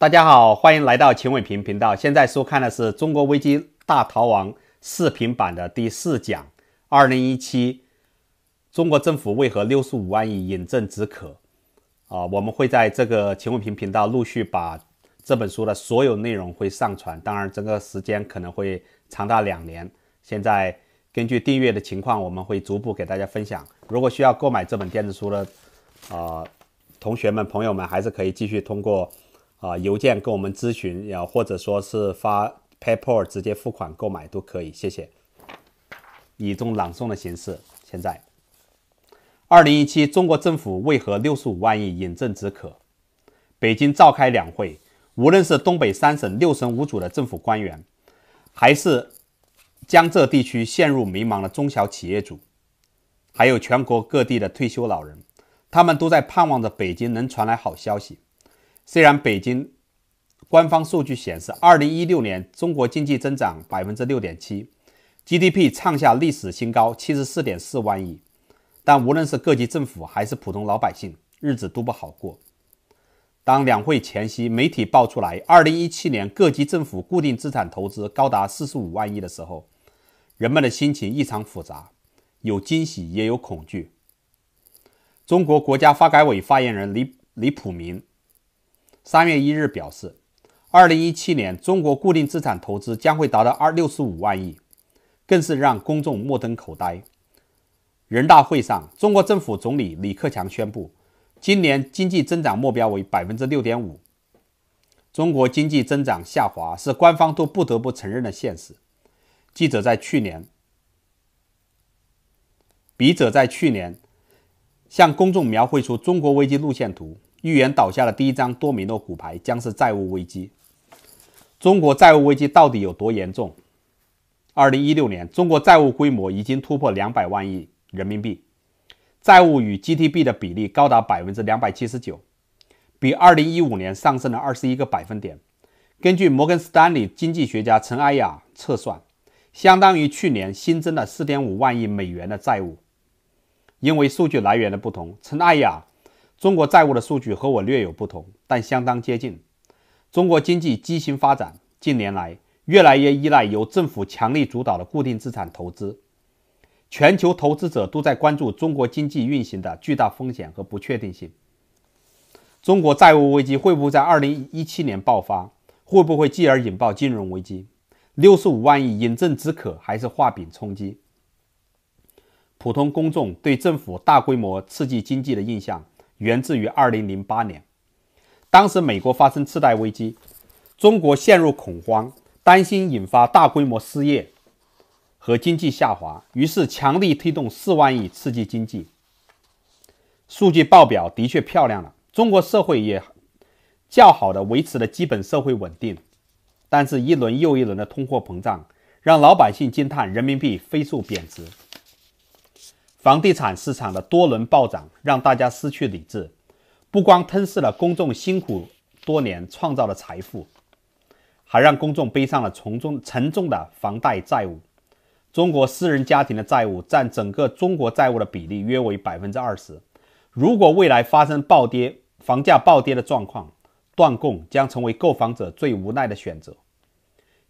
大家好，欢迎来到秦伟平频道。现在收看的是《中国危机大逃亡》视频版的第四讲。二零一七，中国政府为何六十五万亿饮鸩止渴？啊，我们会在这个秦伟平频道陆续把这本书的所有内容会上传。当然，这个时间可能会长达两年。现在根据订阅的情况，我们会逐步给大家分享。如果需要购买这本电子书的，啊，同学们、朋友们还是可以继续通过。啊，邮件跟我们咨询，然后或者说是发 paper 直接付款购买都可以，谢谢。以中朗诵的形式，现在，二零一七，中国政府为何六十五万亿饮鸩止渴？北京召开两会，无论是东北三省六省五组的政府官员，还是江浙地区陷入迷茫的中小企业主，还有全国各地的退休老人，他们都在盼望着北京能传来好消息。虽然北京官方数据显示，二零一六年中国经济增长百分之六点七，GDP 创下历史新高七十四点四万亿，但无论是各级政府还是普通老百姓，日子都不好过。当两会前夕，媒体爆出来二零一七年各级政府固定资产投资高达四十五万亿的时候，人们的心情异常复杂，有惊喜也有恐惧。中国国家发改委发言人李李朴明三月一日表示，二零一七年中国固定资产投资将会达到二六十五万亿，更是让公众目瞪口呆。人大会上，中国政府总理李克强宣布，今年经济增长目标为百分之六点五。中国经济增长下滑是官方都不得不承认的现实。记者在去年，笔者在去年向公众描绘出中国危机路线图。预言倒下的第一张多米诺骨牌将是债务危机。中国债务危机到底有多严重？二零一六年，中国债务规模已经突破两百万亿人民币，债务与 GDP 的比例高达百分之两百七十九，比二零一五年上升了二十一个百分点。根据摩根士丹利经济学家陈艾雅测算，相当于去年新增了四点五万亿美元的债务。因为数据来源的不同，陈艾雅。中国债务的数据和我略有不同，但相当接近。中国经济畸形发展，近年来越来越依赖由政府强力主导的固定资产投资。全球投资者都在关注中国经济运行的巨大风险和不确定性。中国债务危机会不会在二零一七年爆发？会不会继而引爆金融危机？六十五万亿饮鸩止渴还是画饼充饥？普通公众对政府大规模刺激经济的印象？源自于二零零八年，当时美国发生次贷危机，中国陷入恐慌，担心引发大规模失业和经济下滑，于是强力推动四万亿刺激经济。数据报表的确漂亮了，中国社会也较好的维持了基本社会稳定，但是，一轮又一轮的通货膨胀，让老百姓惊叹人民币飞速贬值。房地产市场的多轮暴涨，让大家失去理智，不光吞噬了公众辛苦多年创造的财富，还让公众背上了从重沉重的房贷债务。中国私人家庭的债务占整个中国债务的比例约为百分之二十。如果未来发生暴跌、房价暴跌的状况，断供将成为购房者最无奈的选择，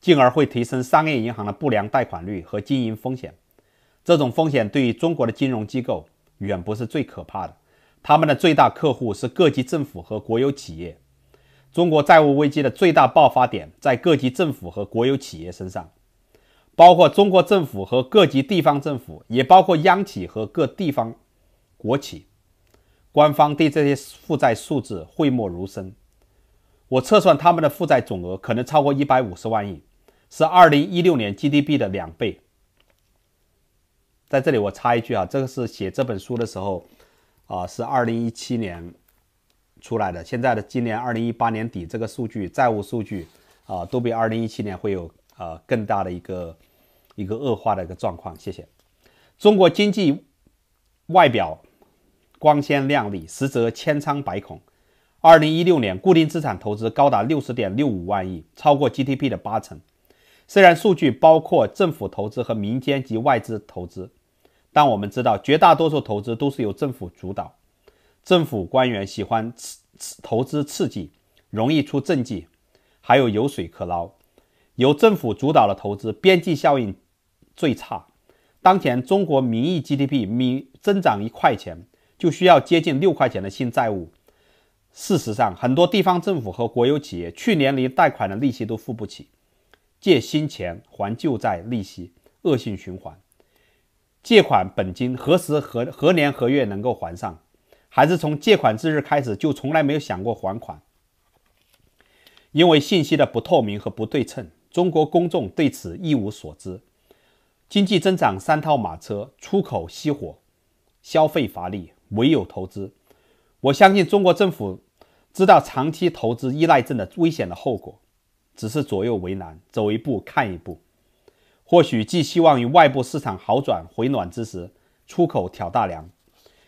进而会提升商业银行的不良贷款率和经营风险。这种风险对于中国的金融机构远不是最可怕的，他们的最大客户是各级政府和国有企业。中国债务危机的最大爆发点在各级政府和国有企业身上，包括中国政府和各级地方政府，也包括央企和各地方国企。官方对这些负债数字讳莫如深，我测算他们的负债总额可能超过一百五十万亿，是二零一六年 GDP 的两倍。在这里我插一句啊，这个是写这本书的时候，啊是二零一七年出来的，现在的今年二零一八年底这个数据债务数据啊，都比二零一七年会有呃更大的一个一个恶化的一个状况。谢谢。中国经济外表光鲜亮丽，实则千疮百孔。二零一六年固定资产投资高达六十点六五万亿，超过 GDP 的八成。虽然数据包括政府投资和民间及外资投资。但我们知道，绝大多数投资都是由政府主导，政府官员喜欢刺刺投资刺激，容易出政绩，还有油水可捞。由政府主导的投资边际效应最差。当前中国名义 GDP 每增长一块钱，就需要接近六块钱的新债务。事实上，很多地方政府和国有企业去年连贷款的利息都付不起，借新钱还旧债利息，恶性循环。借款本金何时何何年何月能够还上？还是从借款之日开始就从来没有想过还款？因为信息的不透明和不对称，中国公众对此一无所知。经济增长三套马车，出口熄火，消费乏力，唯有投资。我相信中国政府知道长期投资依赖症的危险的后果，只是左右为难，走一步看一步。或许寄希望于外部市场好转回暖之时，出口挑大梁，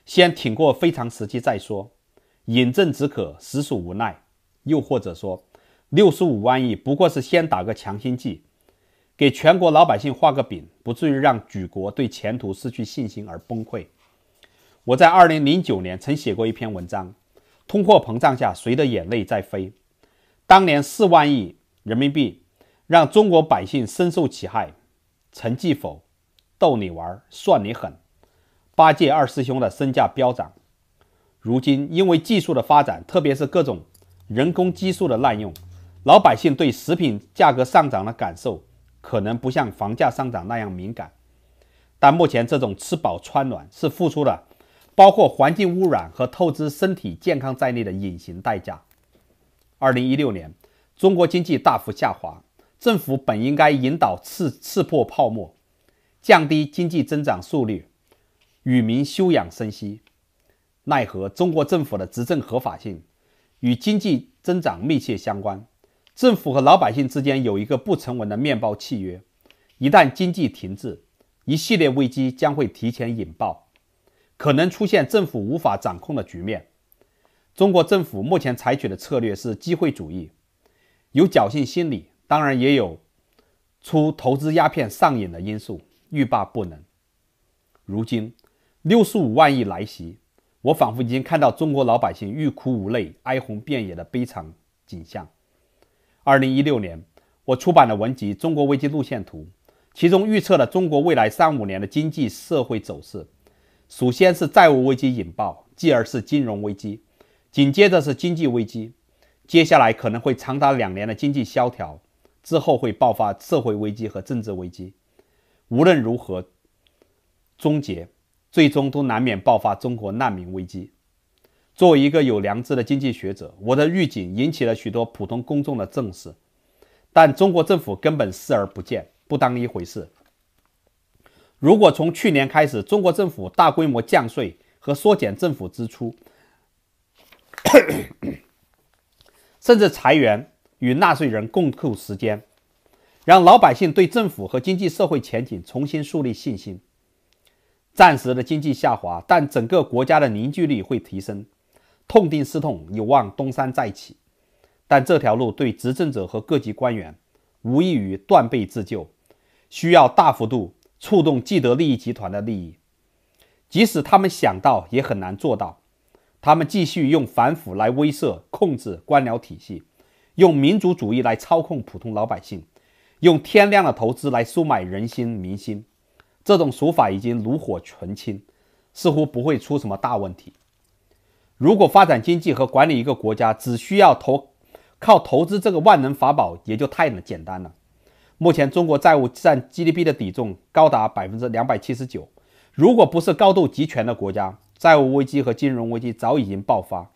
先挺过非常时期再说，饮鸩止渴实属无奈。又或者说，六十五万亿不过是先打个强心剂，给全国老百姓画个饼，不至于让举国对前途失去信心而崩溃。我在二零零九年曾写过一篇文章，《通货膨胀下谁的眼泪在飞》，当年四万亿人民币让中国百姓深受其害。成绩否？逗你玩儿，算你狠。八戒二师兄的身价飙涨。如今，因为技术的发展，特别是各种人工激素的滥用，老百姓对食品价格上涨的感受，可能不像房价上涨那样敏感。但目前这种吃饱穿暖，是付出了包括环境污染和透支身体健康在内的隐形代价。二零一六年，中国经济大幅下滑。政府本应该引导刺刺破泡沫，降低经济增长速率，与民休养生息。奈何中国政府的执政合法性与经济增长密切相关，政府和老百姓之间有一个不成文的面包契约。一旦经济停滞，一系列危机将会提前引爆，可能出现政府无法掌控的局面。中国政府目前采取的策略是机会主义，有侥幸心理。当然也有出投资鸦片上瘾的因素，欲罢不能。如今六十五万亿来袭，我仿佛已经看到中国老百姓欲哭无泪、哀鸿遍野的悲惨景象。二零一六年，我出版了文集《中国危机路线图》，其中预测了中国未来三五年的经济社会走势：首先是债务危机引爆，继而是金融危机，紧接着是经济危机，接下来可能会长达两年的经济萧条。之后会爆发社会危机和政治危机，无论如何终结，最终都难免爆发中国难民危机。作为一个有良知的经济学者，我的预警引起了许多普通公众的重视，但中国政府根本视而不见，不当一回事。如果从去年开始，中国政府大规模降税和缩减政府支出，甚至裁员。与纳税人共度时间，让老百姓对政府和经济社会前景重新树立信心。暂时的经济下滑，但整个国家的凝聚力会提升，痛定思痛，有望东山再起。但这条路对执政者和各级官员无异于断臂自救，需要大幅度触动既得利益集团的利益，即使他们想到，也很难做到。他们继续用反腐来威慑、控制官僚体系。用民族主义来操控普通老百姓，用天量的投资来收买人心民心，这种手法已经炉火纯青，似乎不会出什么大问题。如果发展经济和管理一个国家只需要投靠投资这个万能法宝，也就太简单了。目前中国债务占 GDP 的比重高达百分之两百七十九，如果不是高度集权的国家，债务危机和金融危机早已经爆发。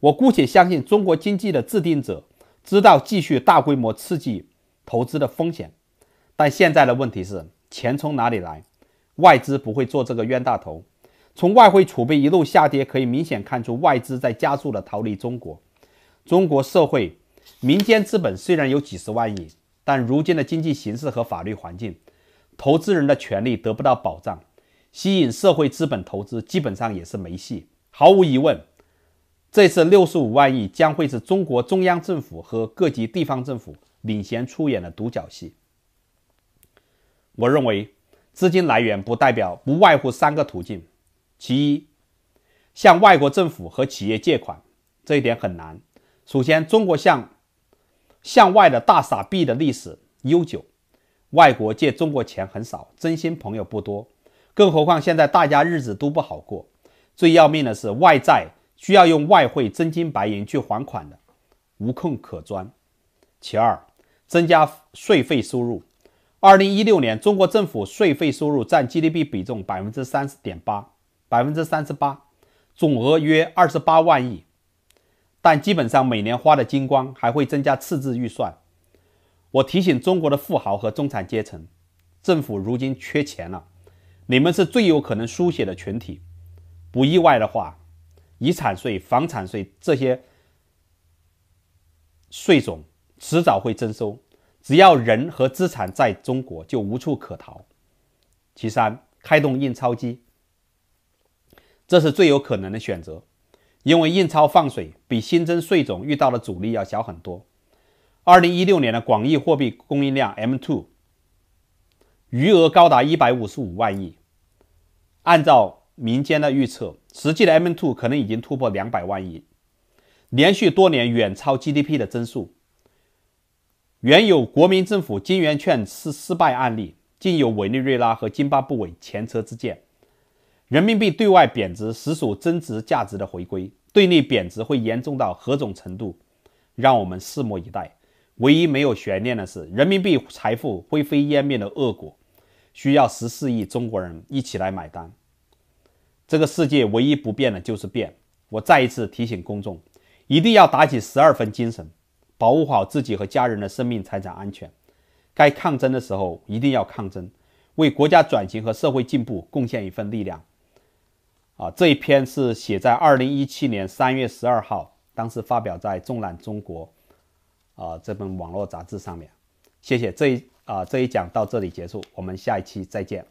我姑且相信中国经济的制定者。知道继续大规模刺激投资的风险，但现在的问题是钱从哪里来？外资不会做这个冤大头。从外汇储备一路下跌，可以明显看出外资在加速的逃离中国。中国社会民间资本虽然有几十万亿，但如今的经济形势和法律环境，投资人的权利得不到保障，吸引社会资本投资基本上也是没戏。毫无疑问。这次六十五万亿将会是中国中央政府和各级地方政府领衔出演的独角戏。我认为资金来源不代表不外乎三个途径：其一，向外国政府和企业借款，这一点很难。首先，中国向向外的大傻逼的历史悠久，外国借中国钱很少，真心朋友不多。更何况现在大家日子都不好过，最要命的是外债。需要用外汇真金白银去还款的，无空可钻。其二，增加税费收入。二零一六年，中国政府税费收入占 GDP 比重百分之三十点八，百分之三十八，总额约二十八万亿。但基本上每年花的精光，还会增加赤字预算。我提醒中国的富豪和中产阶层，政府如今缺钱了，你们是最有可能输血的群体。不意外的话。遗产税、房产税这些税种迟早会征收，只要人和资产在中国就无处可逃。其三，开动印钞机，这是最有可能的选择，因为印钞放水比新增税种遇到的阻力要小很多。二零一六年的广义货币供应量 M2 余额高达一百五十五万亿，按照民间的预测。实际的 M2 可能已经突破两百万亿，连续多年远超 GDP 的增速。原有国民政府金圆券失失败案例，竟有委内瑞拉和津巴布韦前车之鉴。人民币对外贬值实属增值价值的回归，对内贬值会严重到何种程度，让我们拭目以待。唯一没有悬念的是，人民币财富灰飞烟灭的恶果，需要十四亿中国人一起来买单。这个世界唯一不变的就是变。我再一次提醒公众，一定要打起十二分精神，保护好自己和家人的生命财产安全。该抗争的时候一定要抗争，为国家转型和社会进步贡献一份力量。啊，这一篇是写在二零一七年三月十二号，当时发表在《纵览中国》啊这本网络杂志上面。谢谢这一啊这一讲到这里结束，我们下一期再见。